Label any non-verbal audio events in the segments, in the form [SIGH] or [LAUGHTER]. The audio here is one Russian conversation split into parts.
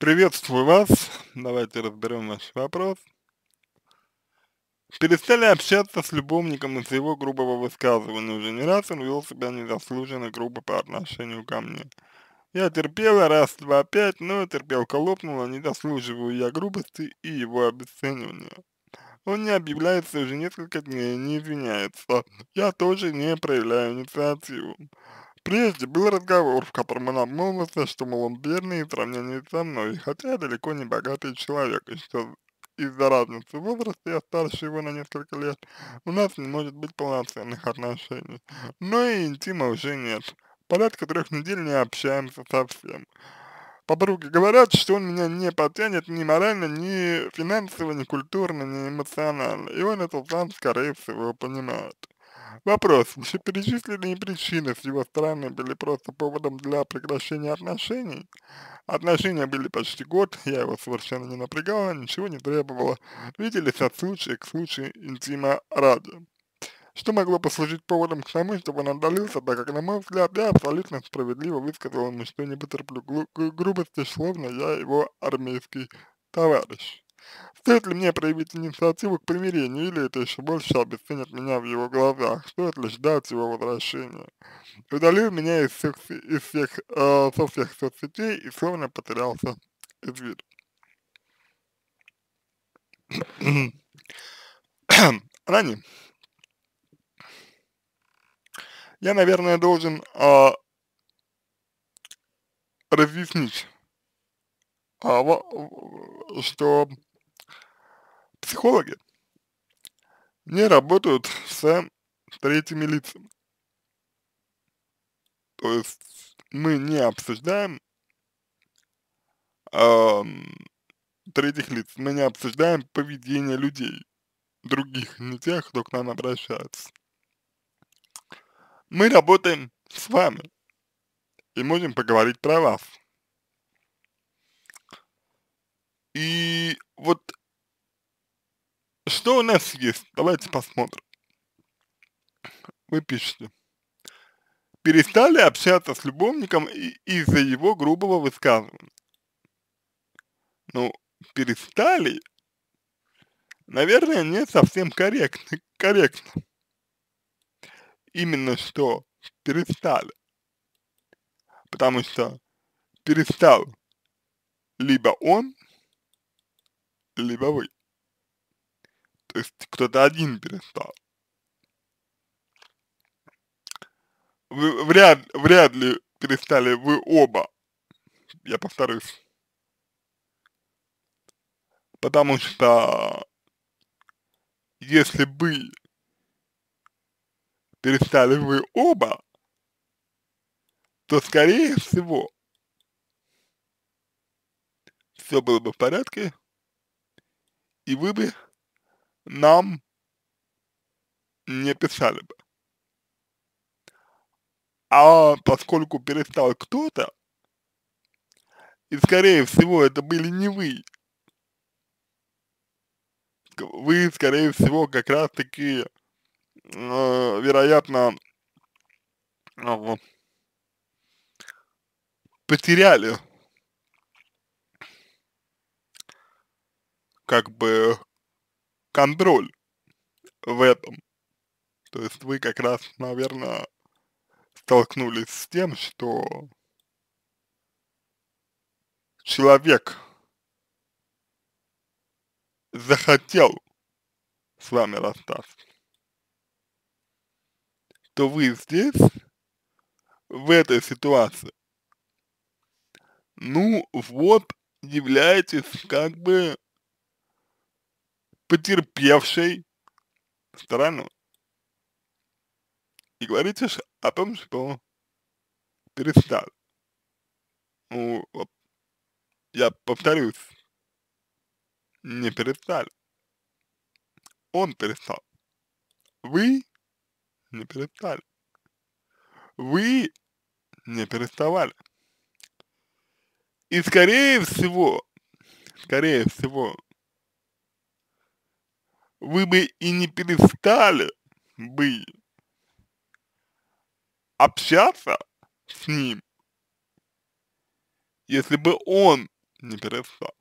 Приветствую вас. Давайте разберем ваш вопрос. Перестали общаться с любовником из-за его грубого высказывания. Уже не раз он вел себя незаслуженно грубо по отношению ко мне. Я терпела раз, два, пять, но терпелка лопнула, не заслуживаю я грубости и его обесценивания. Он не объявляется уже несколько дней, не извиняется. Я тоже не проявляю инициативу. Прежде был разговор, в котором она обмолвился, что, мол, он бедный и в сравнении со мной, хотя я далеко не богатый человек, и что из-за разницы в я старше его на несколько лет, у нас не может быть полноценных отношений. Но и интима уже нет. Порядка трех недель не общаемся совсем. Подруги говорят, что он меня не потянет ни морально, ни финансово, ни культурно, ни эмоционально, и он это сам, скорее всего, понимает. Вопрос. Перечисленные причины с его стороны были просто поводом для прекращения отношений. Отношения были почти год, я его совершенно не напрягала, ничего не требовала. Виделись от случая к случаю интима ради. Что могло послужить поводом к тому, чтобы он отдалился, так как, на мой взгляд, я абсолютно справедливо высказал ему, что не потерплю гру грубости, словно я его армейский товарищ. Стоит ли мне проявить инициативу к примирению, или это еще больше обесценит меня в его глазах? Стоит ли ждать его возвращения? Удалил меня из всех, из всех, э, со всех соцсетей и словно потерялся из виду. [CLEARS THROAT] Ранее. Я, наверное, должен э, разъяснить, а, что психологи не работают с третьими лицами. То есть мы не обсуждаем э, третьих лиц, мы не обсуждаем поведение людей, других, не тех, кто к нам обращается. Мы работаем с вами и можем поговорить про вас. И вот что у нас есть? Давайте посмотрим. Вы пишете. Перестали общаться с любовником из-за его грубого высказывания. Ну, перестали, наверное, не совсем корректно. корректно. Именно что перестали. Потому что перестал либо он, либо вы. То есть кто-то один перестал. Вы, вряд, вряд ли перестали вы оба. Я повторюсь. Потому что если бы перестали вы оба, то скорее всего все было бы в порядке, и вы бы нам не писали бы. А поскольку перестал кто-то, и скорее всего это были не вы, вы скорее всего как раз таки, э, вероятно, э, потеряли как бы контроль в этом. То есть вы как раз, наверное, столкнулись с тем, что человек захотел с вами расстаться, то вы здесь, в этой ситуации, ну вот, являетесь как бы потерпевшей сторону. И говорите о том, что перестал. Ну, я повторюсь, не перестали. Он перестал. Вы не перестали. Вы не переставали. И скорее всего, скорее всего, вы бы и не перестали бы общаться с ним, если бы он не перестал.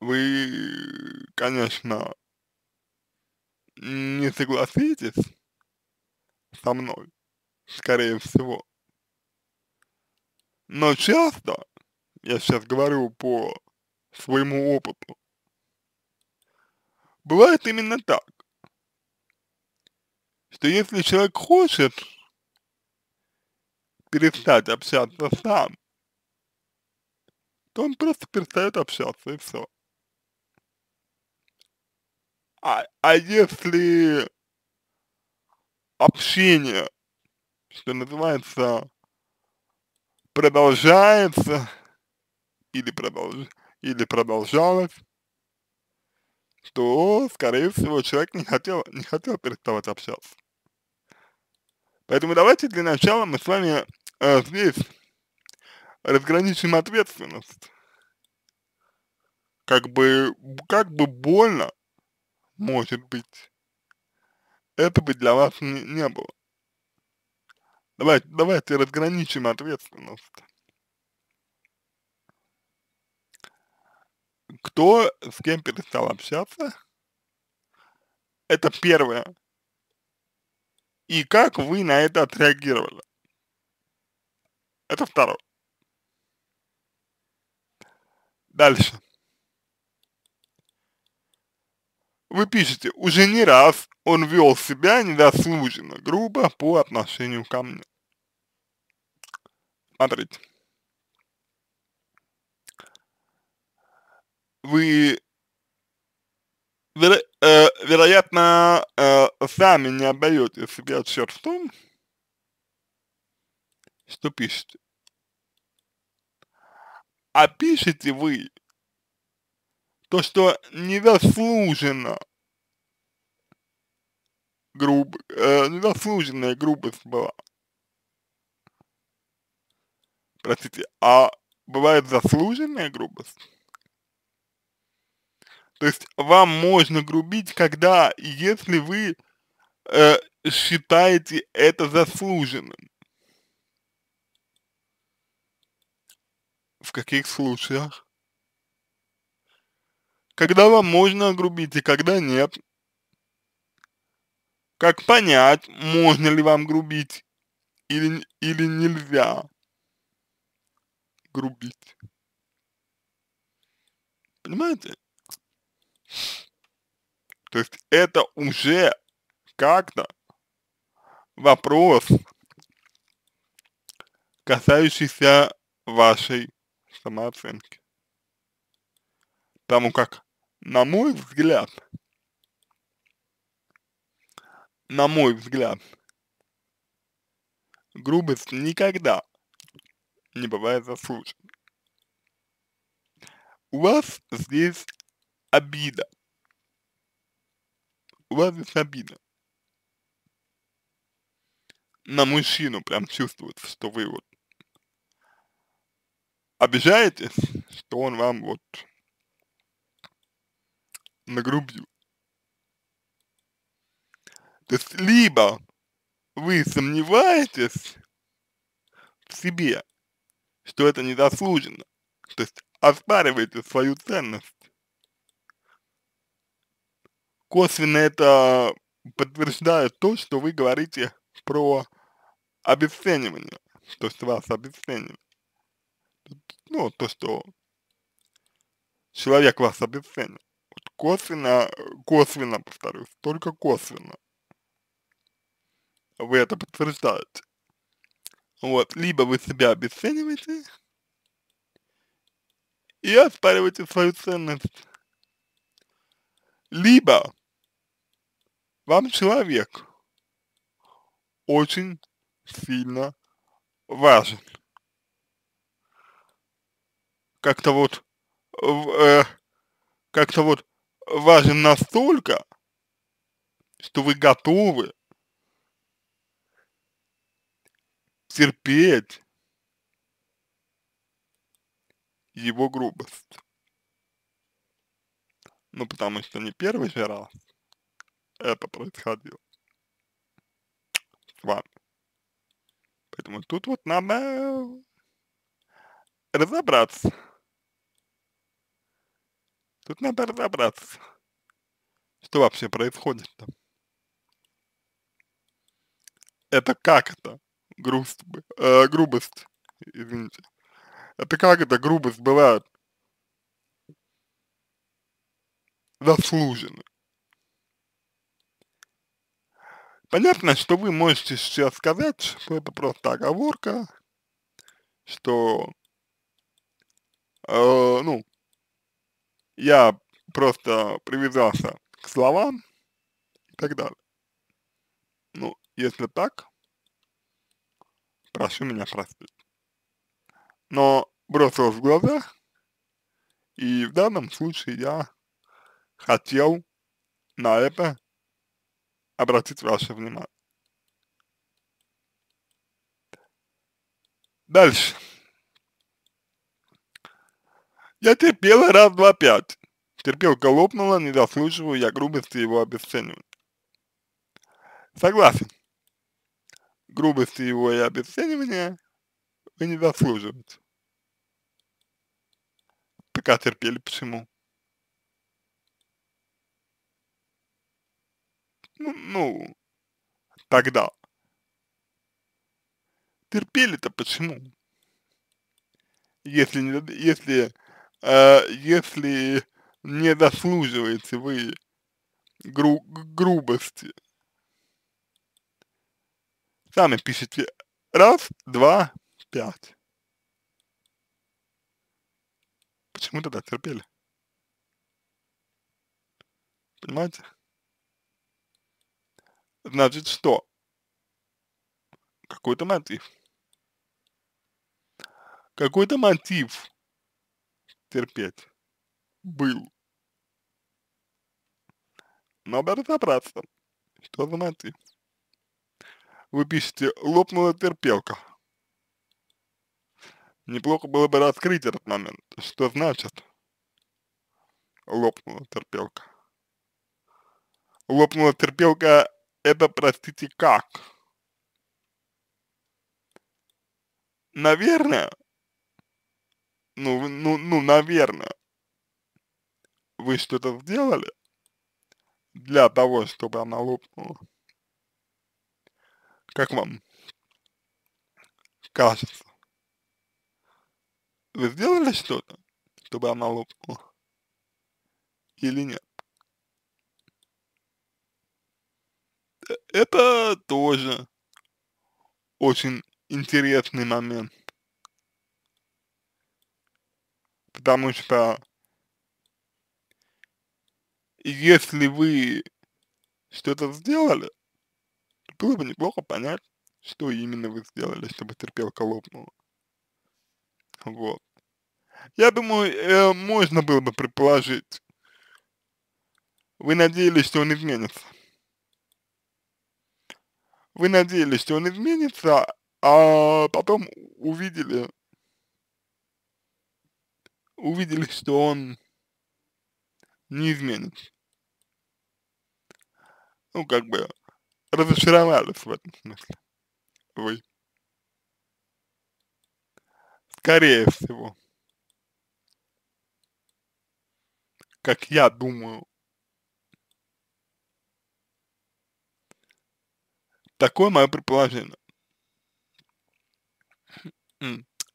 Вы, конечно, не согласитесь со мной, скорее всего. Но часто, я сейчас говорю по своему опыту. Бывает именно так, что если человек хочет перестать общаться сам, то он просто перестает общаться и все. А, а если общение, что называется, продолжается или продолжается, или продолжалось, то, скорее всего, человек не хотел, не хотел переставать общаться. Поэтому давайте для начала мы с вами э, здесь разграничим ответственность. Как бы, как бы больно, может быть, это бы для вас не, не было. Давайте, давайте разграничим ответственность. Кто с кем перестал общаться? Это первое. И как вы на это отреагировали? Это второе. Дальше. Вы пишете, уже не раз он вел себя незаслуженно грубо по отношению ко мне. Смотрите. вы веро э, вероятно э, сами не отдаете себе отчет в том, что пишете. А пишете вы то, что незаслуженно груб, э, незаслуженная грубость была. Простите, а бывает заслуженная грубость? То есть вам можно грубить, когда, если вы э, считаете это заслуженным. В каких случаях? Когда вам можно грубить и когда нет. Как понять, можно ли вам грубить или, или нельзя грубить. Понимаете? То есть это уже как-то вопрос, касающийся вашей самооценки. Потому как, на мой взгляд, на мой взгляд, грубость никогда не бывает заслуженной. У вас здесь обида. У вас есть обида. На мужчину прям чувствуется, что вы вот обижаетесь, что он вам вот нагрубил. То есть, либо вы сомневаетесь в себе, что это незаслуженно, то есть оспариваете свою ценность, косвенно это подтверждает то, что вы говорите про обесценивание, то, что вас обесценивает. Ну, то, что человек вас обесценил. Вот косвенно, косвенно, повторюсь, только косвенно вы это подтверждаете. Вот, либо вы себя обесцениваете и оспариваете свою ценность, либо вам человек очень сильно важен. Как-то вот, э, как-то вот важен настолько, что вы готовы терпеть его грубость. Ну, потому что не первый же раз, это происходило с вами. Поэтому тут вот надо разобраться. Тут надо разобраться, что вообще происходит там. Это как это? Грусть, э, грубость, извините. Это как это грубость бывает? Заслуженно. Понятно, что вы можете сейчас сказать, что это просто оговорка, что, э, ну, я просто привязался к словам и так далее. Ну, если так, прошу меня простить. Но бросилось в глаза, и в данном случае я хотел на это обратить ваше внимание. Дальше. Я терпела раз, два, пять. Терпелка лопнула, не заслуживаю я грубости его обесценивания. Согласен. Грубости его и обесценивания вы не заслуживаете. Пока терпели, почему? Ну, ну, тогда. Терпели-то почему? Если не, если, э, если не заслуживаете вы гру грубости. Сами пишите раз, два, пять. Почему тогда терпели? Понимаете? Значит, что? Какой-то мотив. Какой-то мотив терпеть был. Надо разобраться, что за мотив. Вы пишете, лопнула терпелка. Неплохо было бы раскрыть этот момент. Что значит лопнула терпелка? Лопнула терпелка это, простите, как? Наверное, ну, ну, ну, наверное, вы что-то сделали для того, чтобы она лопнула. Как вам кажется? Вы сделали что-то, чтобы она лопнула? Или нет? это тоже очень интересный момент. Потому что если вы что-то сделали, было бы неплохо понять, что именно вы сделали, чтобы терпелка лопнула. Вот. Я думаю, э, можно было бы предположить. Вы надеялись, что он изменится вы надеялись, что он изменится, а потом увидели, увидели, [LAUGHS] что он не изменится. Ну, как бы, разочаровались в этом смысле. Вы. Скорее всего. Как я думаю. Такое мое предположение.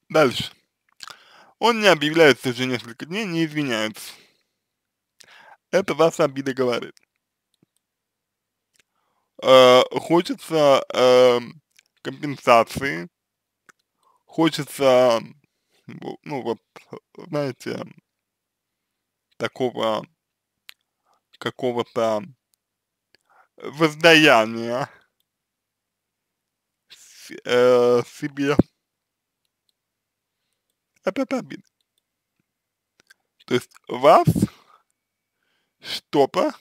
Дальше. Он не объявляется уже несколько дней, не извиняется. Это вас обида говорит. Э, хочется э, компенсации, хочется, ну, ну вот, знаете, такого какого-то э, воздаяния э, себе апетабин. То есть вас что-то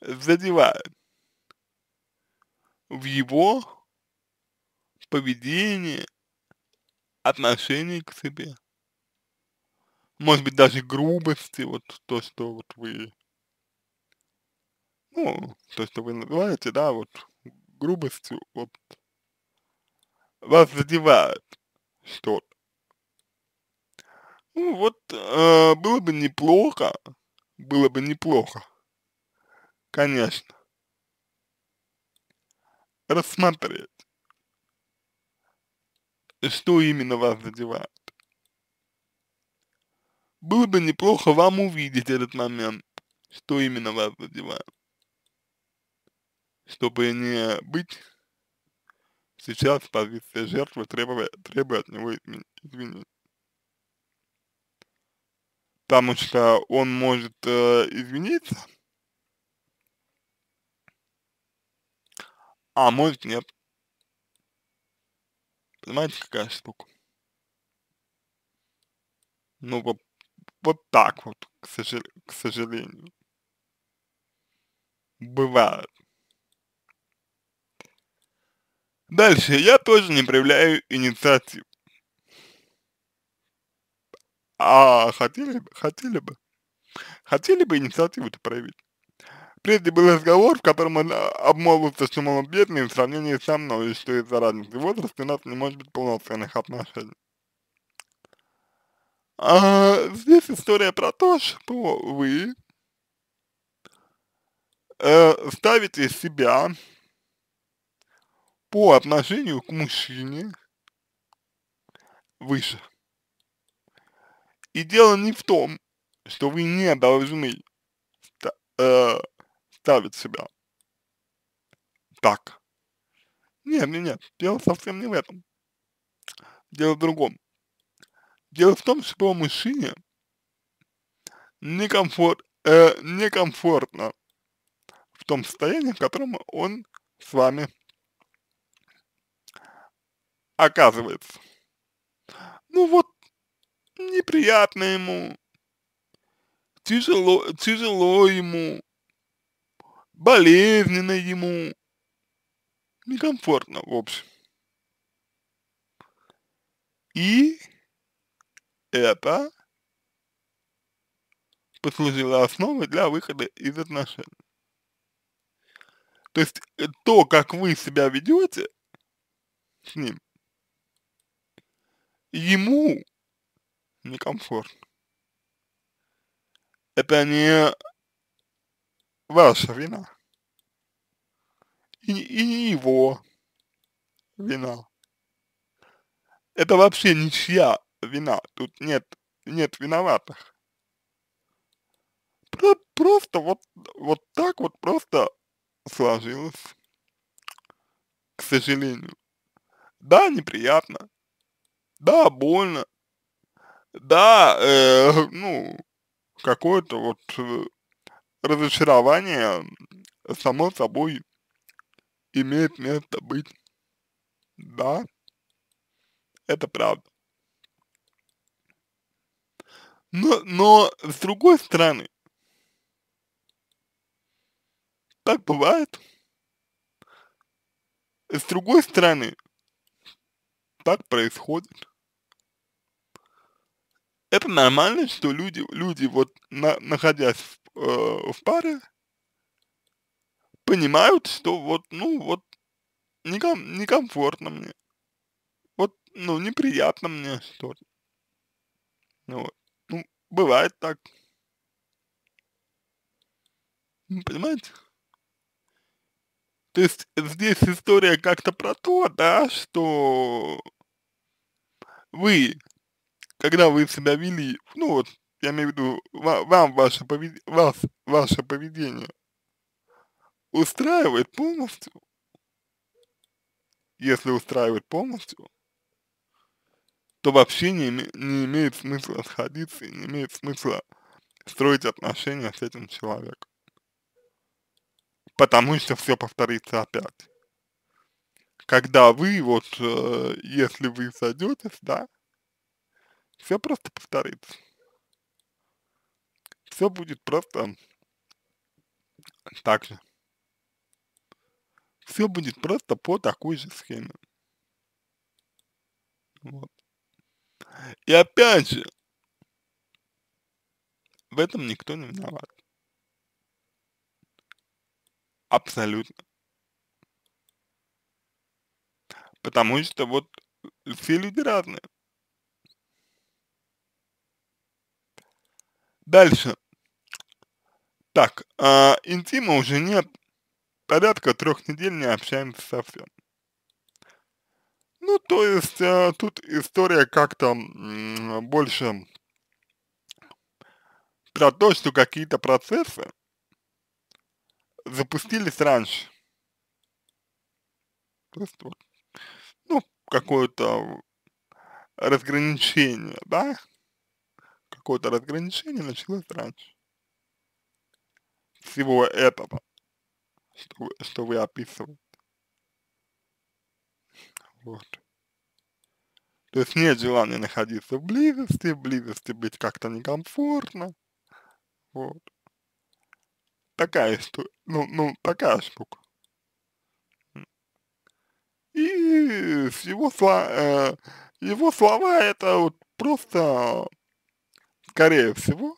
задевает в его поведении, отношении к себе. Может быть, даже грубости, вот то, что вот вы, ну, то, что вы называете, да, вот грубостью, вот вас задевает что-то. Ну вот, э, было бы неплохо, было бы неплохо, конечно, рассмотреть, что именно вас задевает. Было бы неплохо вам увидеть этот момент, что именно вас задевает, чтобы не быть Сейчас позиция жертвы требует, требует от него извинений. Потому что он может э, извиниться, а может нет. Понимаете, какая штука? Ну вот, вот так вот, к, сожал к сожалению. Бывает. Дальше. Я тоже не проявляю инициатив, А хотели бы, хотели бы. Хотели бы инициативу-то проявить. Прежде был разговор, в котором он обмолвился, что малобедный в сравнении со мной, и что из-за разницы возраста у нас не может быть полноценных отношений. А, здесь история про то, что вы э, ставите себя по отношению к мужчине выше. И дело не в том, что вы не должны э, ставить себя так. Нет, нет, нет, дело совсем не в этом. Дело в другом. Дело в том, что мужчине некомфорт, э, некомфортно в том состоянии, в котором он с вами оказывается. Ну вот, неприятно ему, тяжело, тяжело ему, болезненно ему, некомфортно, в общем. И это послужило основой для выхода из отношений. То есть э, то, как вы себя ведете с ним, ему некомфортно. Это не ваша вина. И, и не его вина. Это вообще ничья вина. Тут нет, нет виноватых. Про просто вот, вот так вот просто сложилось. К сожалению. Да, неприятно, да, больно. Да, э, [LAUGHS] ну, какое-то вот э, разочарование само собой имеет место быть. Да, это правда. Но, но с другой стороны, так бывает. С другой стороны, так происходит это нормально, что люди, люди вот на, находясь в, э, в паре, понимают, что вот, ну вот, неком, некомфортно мне, вот, ну, неприятно мне что-то. Ну, вот. ну, бывает так. Ну, понимаете? То есть здесь история как-то про то, да, что вы когда вы себя вели, ну вот, я имею в виду, вам ваше поведение, вас, ваше поведение устраивает полностью, если устраивает полностью, то вообще не, име, не имеет смысла сходиться, не имеет смысла строить отношения с этим человеком. Потому что все повторится опять. Когда вы, вот, э, если вы сойдетесь, да, все просто повторится. Все будет просто так же. Все будет просто по такой же схеме. Вот. И опять же, в этом никто не виноват. Абсолютно. Потому что вот все люди разные. Дальше. Так, э, интима уже нет. Порядка трех недель не общаемся совсем. Ну, то есть, э, тут история как-то больше про то, что какие-то процессы запустились раньше. То есть, вот, ну, какое-то разграничение, да, какое-то разграничение началось раньше. Всего этого, что, что вы описываете. Вот. То есть нет желания находиться в близости, в близости быть как-то некомфортно. Вот. Такая штука, ну, ну, такая штука. И с его, сло, э, его слова это вот просто скорее всего,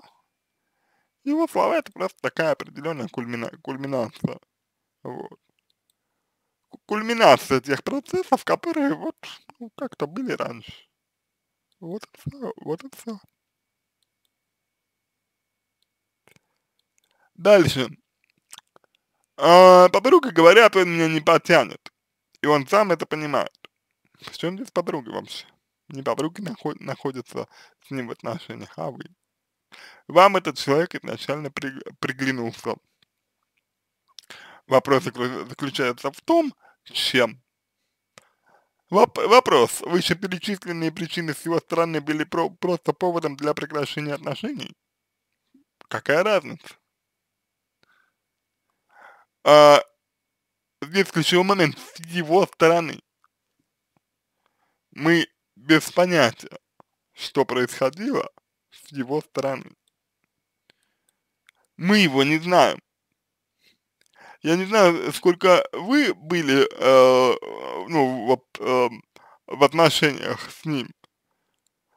его слова это просто такая определенная кульмина, кульминация. Вот. Кульминация тех процессов, которые вот ну, как-то были раньше. Вот и все, вот и все. Дальше. А, подруга, говорят, он меня не потянет. И он сам это понимает. В чем здесь подруга вообще? не подруги наход, находятся с ним в отношениях, а вы. Вам этот человек изначально при, приглянулся. Вопрос заключается в том, чем. Воп вопрос. Вышеперечисленные причины с его стороны были про просто поводом для прекращения отношений? Какая разница? А, здесь ключевой момент с его стороны. Мы без понятия, что происходило с его стороны. Мы его не знаем. Я не знаю, сколько вы были, э, ну, вот, э, в отношениях с ним.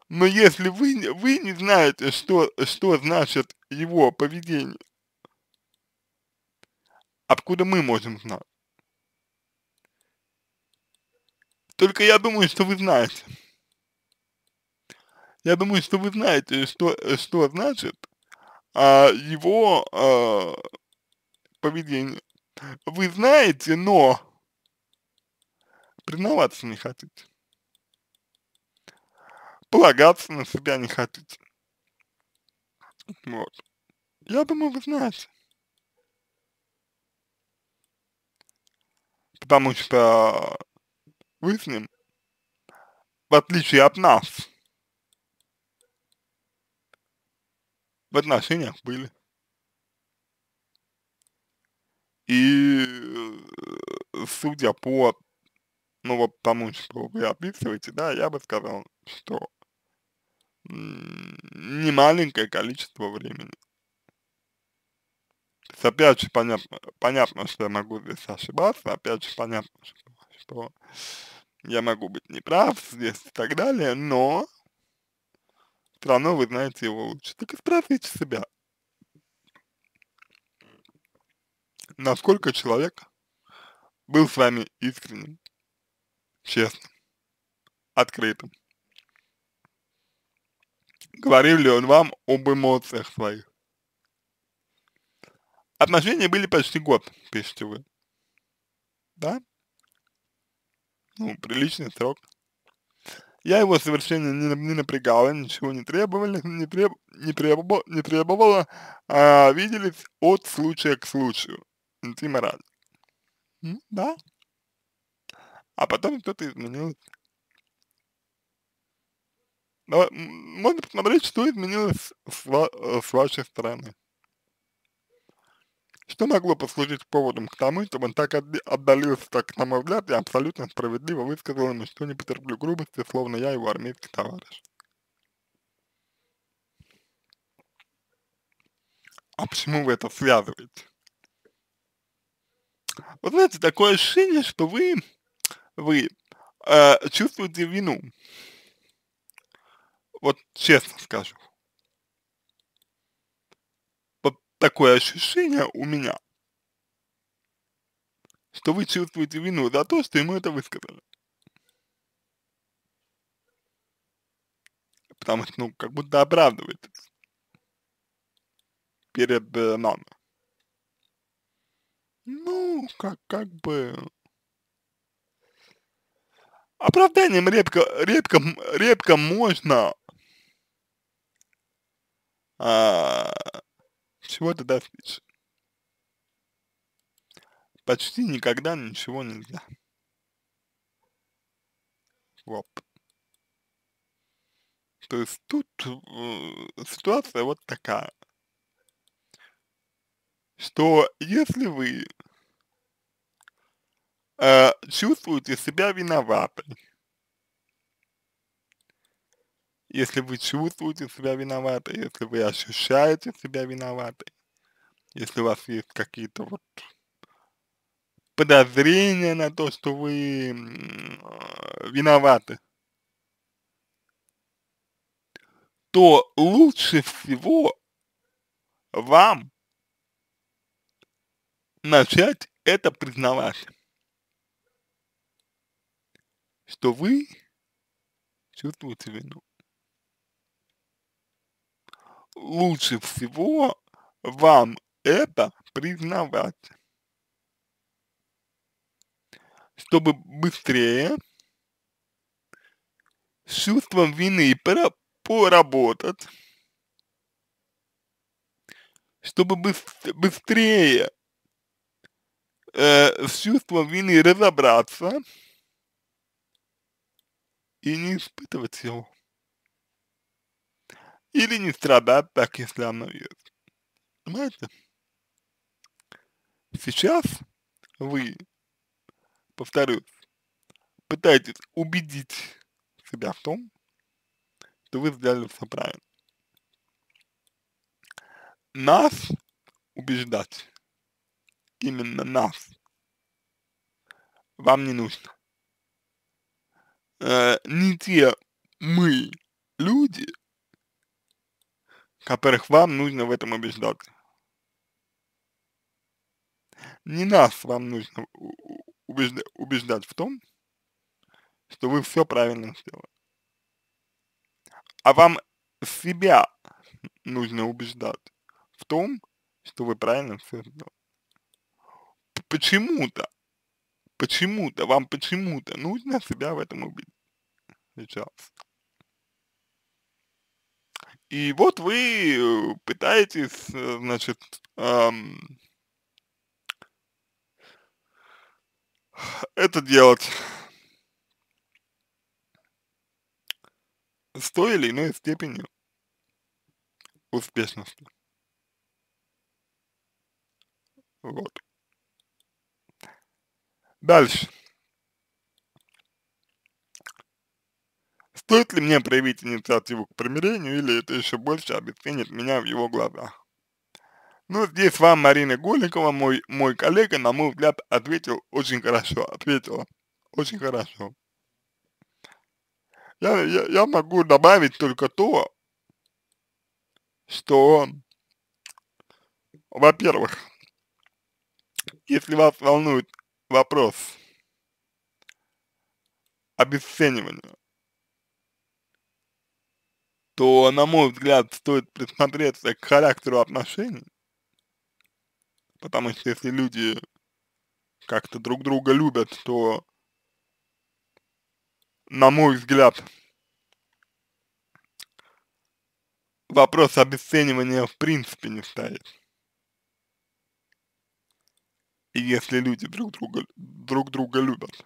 Но если вы, вы не знаете, что, что значит его поведение, откуда мы можем знать? Только я думаю, что вы знаете. Я думаю, что вы знаете, что, что значит а, его а, поведение. Вы знаете, но признаваться не хотите. Полагаться на себя не хотите. Вот. Я думаю, вы знаете. Потому что вы с ним, в отличие от нас, в отношениях были. И э, судя по, ну вот тому, что вы описываете, да, я бы сказал, что не маленькое количество времени. опять же, понятно, понятно, что я могу здесь ошибаться, опять же, понятно, что, что я могу быть неправ здесь и так далее, но все равно вы знаете его лучше. Так и спрашивайте себя, насколько человек был с вами искренним, честным, открытым. Говорил ли он вам об эмоциях своих? Отношения были почти год, пишите вы. Да? Ну, приличный срок. Я его совершенно не, не напрягала, ничего не требовали, не, треб, не, требовала, не требовала, а виделись от случая к случаю. Интима рад. Да? А потом что-то изменилось. Давай, можно посмотреть, что изменилось с, с э, вашей стороны что могло послужить поводом к тому, чтобы он так отдалился, так, на мой взгляд, я абсолютно справедливо высказал ему, что не потерплю грубости, словно я его армейский товарищ. А почему вы это связываете? Вы знаете, такое ощущение, что вы, вы э, чувствуете вину. Вот честно скажу такое ощущение у меня, что вы чувствуете вину за то, что ему это высказали. Потому что, ну, как будто оправдываетесь перед э, нами. Ну, как, как бы... Оправданием редко, редко, редко можно а, чего ты достичь? Почти никогда ничего нельзя. Вот. То есть тут э, ситуация вот такая, что если вы э, чувствуете себя виноватой, если вы чувствуете себя виноватой, если вы ощущаете себя виноватой, если у вас есть какие-то вот подозрения на то, что вы э, виноваты, то лучше всего вам начать это признавать, что вы чувствуете вину лучше всего вам это признавать, чтобы быстрее с чувством вины поработать, чтобы быстрее э, с чувством вины разобраться и не испытывать его или не страдать так, если оно есть. Понимаете? Сейчас вы, повторюсь, пытаетесь убедить себя в том, что вы сделали все правильно. Нас убеждать, именно нас, вам не нужно. Э, не те мы люди, которых вам нужно в этом убеждаться. Не нас вам нужно убежда убеждать в том, что вы все правильно сделали. А вам себя нужно убеждать в том, что вы правильно все сделали. Почему-то, почему-то, вам почему-то нужно себя в этом убедить сейчас. И вот вы э, пытаетесь, э, значит, эм, это делать с той или иной степенью успешности. Вот. Дальше. Стоит ли мне проявить инициативу к примирению, или это еще больше обесценит меня в его глазах? Ну, здесь вам Марина Голикова, мой, мой коллега, на мой взгляд, ответил очень хорошо, [LAUGHS] ответила очень хорошо. Я, я, я могу добавить только то, что, во-первых, если вас волнует вопрос обесценивания то, на мой взгляд, стоит присмотреться к характеру отношений, потому что если люди как-то друг друга любят, то, на мой взгляд, вопрос обесценивания в принципе не стоит. И если люди друг друга, друг друга любят.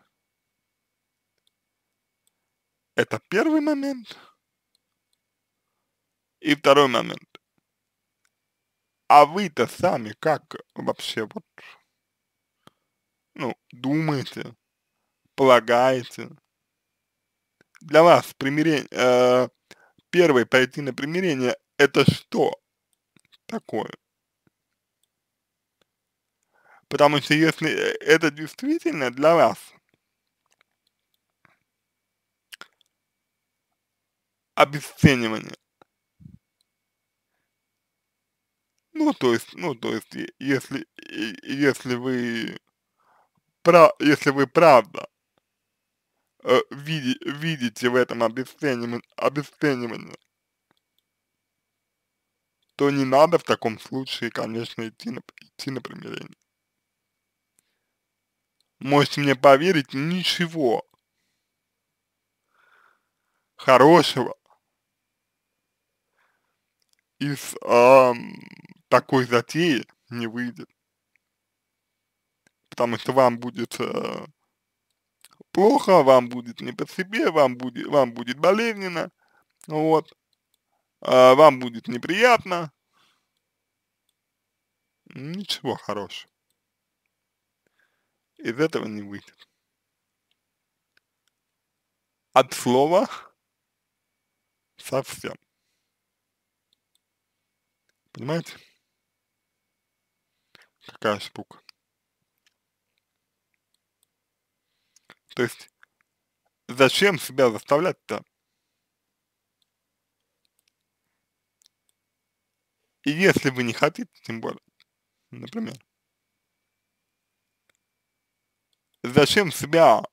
Это первый момент. И второй момент. А вы-то сами как вообще вот, ну, думаете, полагаете? Для вас примирение, э, первое пойти на примирение это что такое? Потому что если э, это действительно для вас обесценивание, Ну, то есть, ну, то есть, если, если вы, про, если вы правда э, види, видите в этом обесценивание, обесценивание, то не надо в таком случае, конечно, идти на, идти на примирение. Можете мне поверить, ничего хорошего из эм, такой затеи не выйдет. Потому что вам будет э, плохо, вам будет не по себе, вам будет, вам будет болезненно, вот, э, вам будет неприятно. Ничего хорошего. Из этого не выйдет. От слова совсем. Понимаете? какая штука. То есть, зачем себя заставлять-то? И если вы не хотите, тем более, например, зачем себя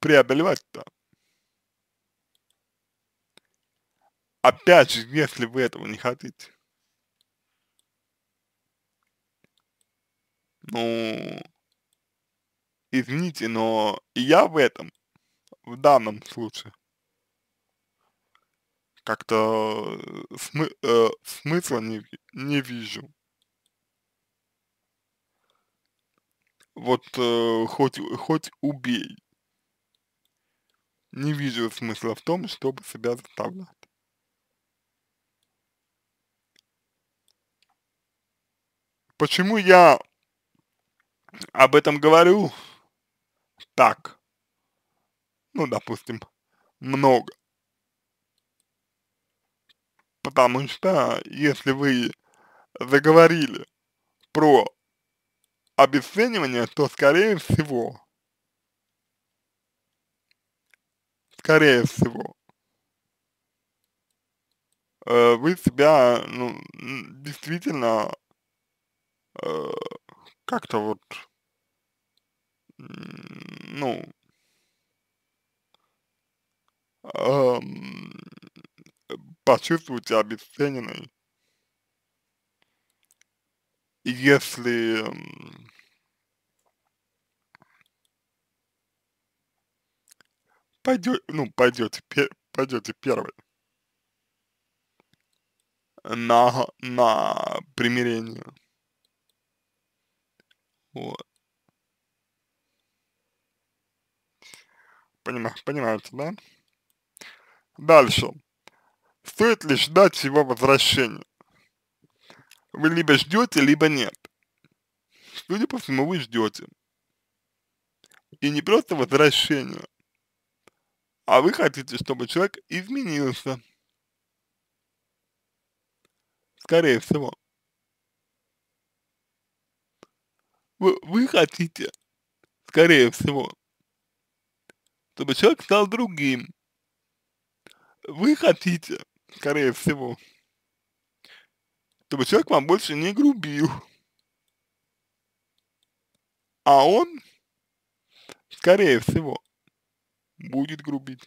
преодолевать-то? Опять же, если вы этого не хотите. Ну, извините, но я в этом, в данном случае, как-то э, смы э, смысла не, не вижу. Вот э, хоть, хоть убей. Не вижу смысла в том, чтобы себя заставлять. Почему я об этом говорю так, ну, допустим, много. Потому что если вы заговорили про обесценивание, то скорее всего, скорее всего, э, вы себя, ну, действительно э, как-то вот, ну, эм, почувствовать себя обесцененной, если эм, пойдете, ну, пойдете, пе, пойдете первый на, на примирение. Вот. Понимаю, понимаете, да? Дальше. Стоит ли ждать его возвращения? Вы либо ждете, либо нет. Судя по всему, вы ждете. И не просто возвращение, а вы хотите, чтобы человек изменился. Скорее всего. вы, хотите, скорее всего, чтобы человек стал другим. Вы хотите, скорее всего, чтобы человек вам больше не грубил. А он, скорее всего, будет грубить.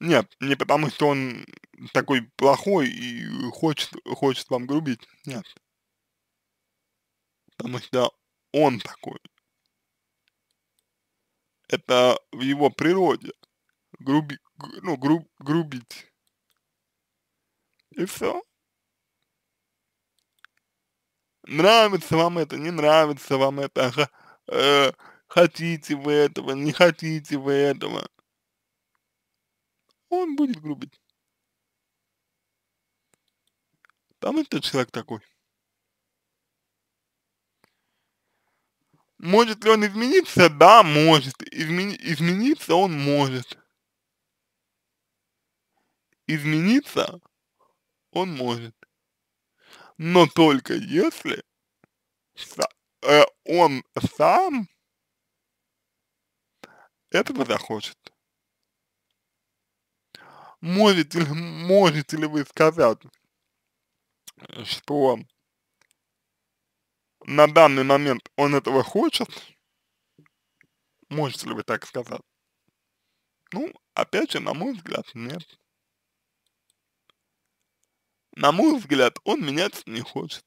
Нет, не потому, что он такой плохой и хочет, хочет вам грубить. Нет потому что он такой. Это в его природе. Груби, ну, гру, грубить. И все. Нравится вам это, не нравится вам это, э, хотите вы этого, не хотите вы этого. Он будет грубить. Там это человек такой. Может ли он измениться? Да, может. Измени измениться он может. Измениться он может. Но только если э, он сам этого захочет. Можете, можете ли вы сказать, что на данный момент он этого хочет, можете ли вы так сказать? Ну, опять же, на мой взгляд, нет. На мой взгляд, он меняться не хочет.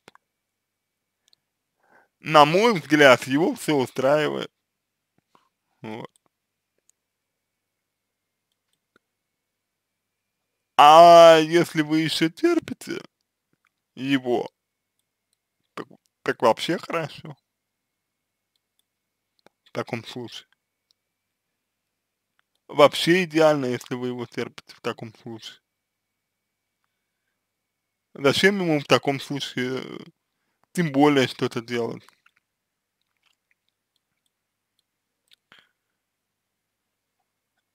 На мой взгляд, его все устраивает. Вот. А если вы еще терпите его, так вообще хорошо. В таком случае. Вообще идеально, если вы его терпите в таком случае. Зачем ему в таком случае э, тем более что-то делать?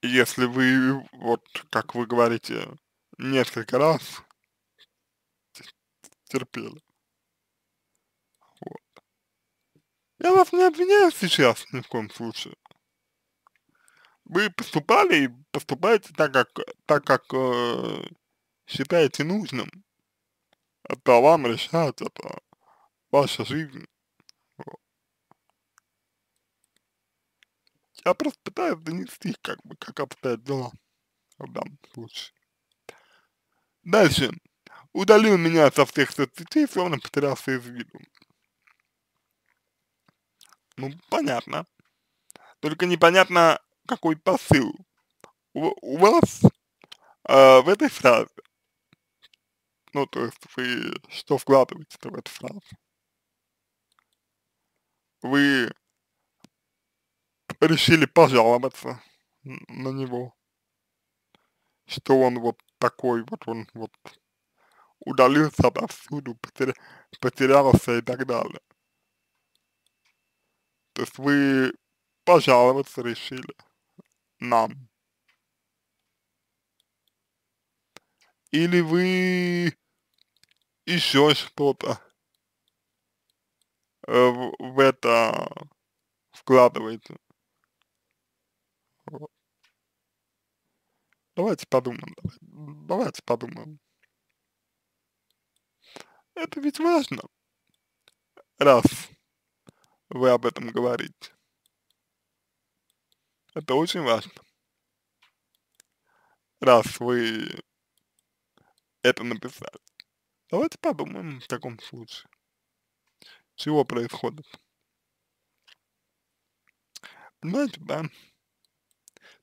Если вы, вот как вы говорите, несколько раз терпели. Я вас не обвиняю сейчас ни в коем случае. Вы поступали и поступаете так, как, так, как э, считаете нужным. Это вам решать, это ваша жизнь. Вот. Я просто пытаюсь донести, как бы, как обстоят дела в данном случае. Дальше. Удалил меня со всех соцсетей, словно потерялся из виду. Ну, понятно. Только непонятно, какой посыл у, у вас э, в этой фразе. Ну, то есть вы что вкладываете в эту фразу? Вы решили пожаловаться на него, что он вот такой, вот он вот удалился отсюда, потерялся и так далее. То есть вы пожаловаться решили нам. Или вы еще что-то э, в, в это вкладываете. Вот. Давайте подумаем. Давайте подумаем. Это ведь важно. Раз вы об этом говорите. Это очень важно. Раз вы это написали. Давайте подумаем в таком случае. Чего происходит? Понимаете, да?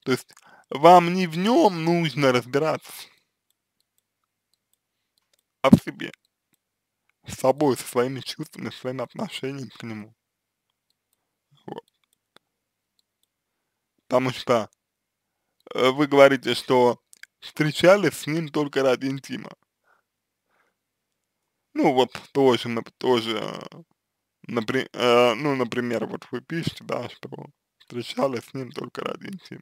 То есть вам не в нем нужно разбираться, а в себе, с собой, со своими чувствами, своими отношениями к нему. потому что э, вы говорите, что встречались с ним только ради интима. Ну вот тоже, тоже, э, напри, э, ну например, вот вы пишете, да, что встречались с ним только ради интима.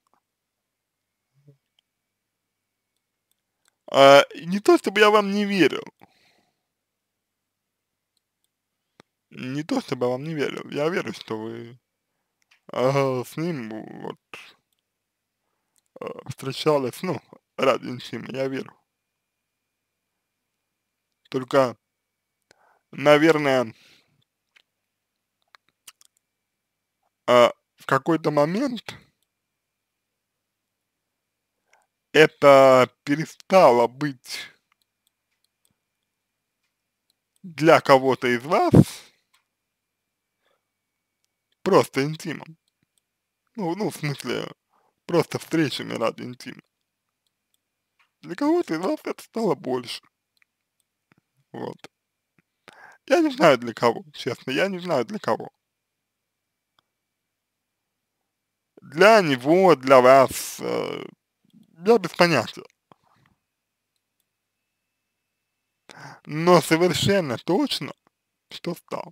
Э, не то, чтобы я вам не верил. Не то, чтобы я вам не верил. Я верю, что вы э, с ним вот э, встречалась, ну, ради интима, я верю. Только, наверное, а, в какой-то момент это перестало быть для кого-то из вас Просто интимом. Ну, ну, в смысле, просто встречами ради интима. Для кого-то из вас это стало больше. Вот. Я не знаю для кого, честно, я не знаю для кого. Для него, для вас, э, я без понятия. Но совершенно точно, что стало.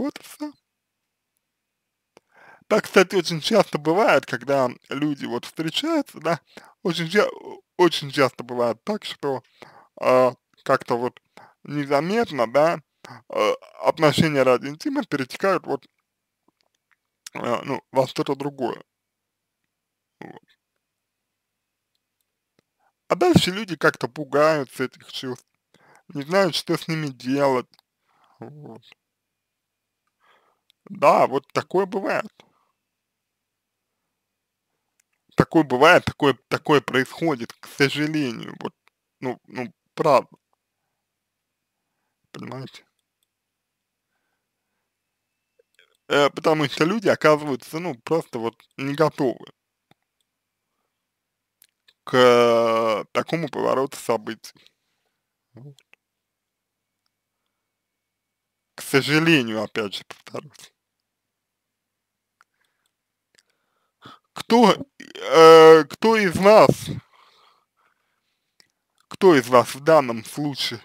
Вот и все. Так, кстати, очень часто бывает, когда люди вот встречаются, да, очень, очень часто бывает так, что э, как-то вот незаметно, да, э, отношения ради интима перетекают вот, э, ну, во что-то другое. Вот. А дальше люди как-то пугаются этих чувств, не знают, что с ними делать. Вот. Да, вот такое бывает. Такое бывает, такое, такое происходит, к сожалению. Вот, ну, ну, правда. Понимаете? Э, потому что люди оказываются, ну, просто вот не готовы к такому повороту событий. Вот. К сожалению, опять же повторюсь. кто, э, кто из нас, кто из вас в данном случае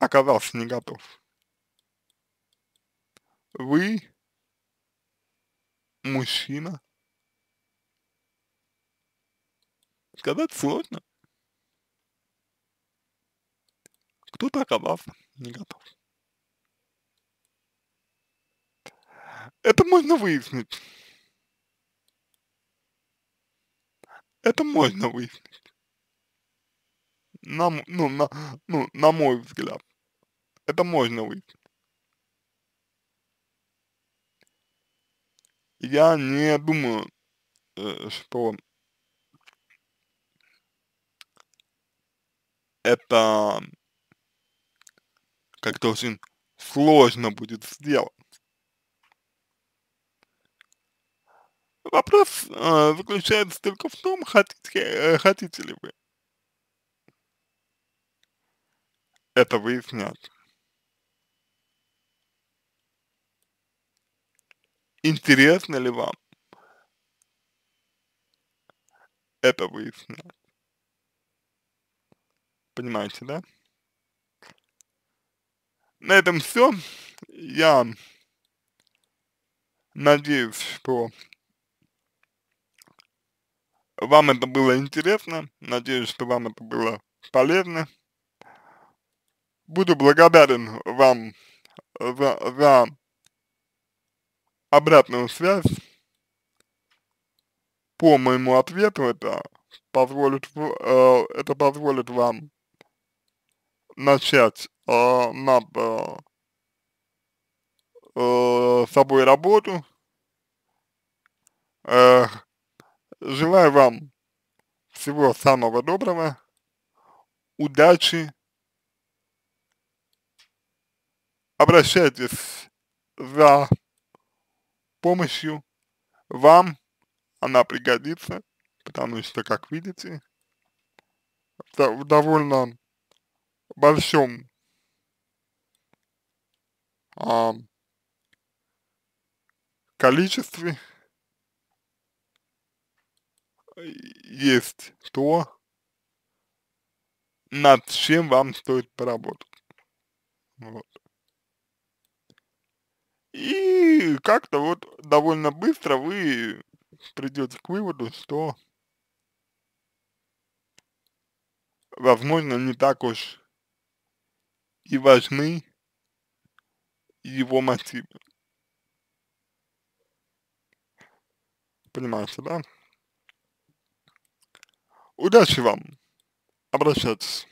оказался не готов? Вы, мужчина, сказать сложно. Кто-то оказался не готов. Это можно выяснить. Это можно выяснить. На, ну, на, ну, на мой взгляд. Это можно выяснить. Я не думаю, э, что это как-то очень сложно будет сделать. Вопрос э, заключается только в том, хотите, э, хотите ли вы это выяснять. Интересно ли вам это выяснять? Понимаете, да? На этом все. Я надеюсь, что вам это было интересно. Надеюсь, что вам это было полезно. Буду благодарен вам э, за, за обратную связь по моему ответу. Это позволит, э, это позволит вам начать э, над э, э собой работу. Э, Желаю вам всего самого доброго, удачи. Обращайтесь за помощью. Вам она пригодится, потому что, как видите, в довольно большом а, количестве есть то, над чем вам стоит поработать. Вот. И как-то вот довольно быстро вы придете к выводу, что возможно не так уж и важны его мотивы. Понимаете, да? Удачи вам! Обращайтесь.